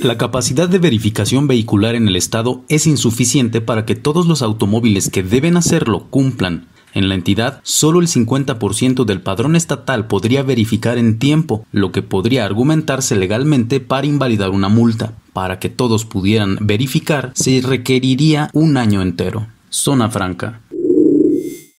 La capacidad de verificación vehicular en el Estado es insuficiente para que todos los automóviles que deben hacerlo cumplan. En la entidad, solo el 50% del padrón estatal podría verificar en tiempo, lo que podría argumentarse legalmente para invalidar una multa. Para que todos pudieran verificar, se requeriría un año entero. Zona Franca.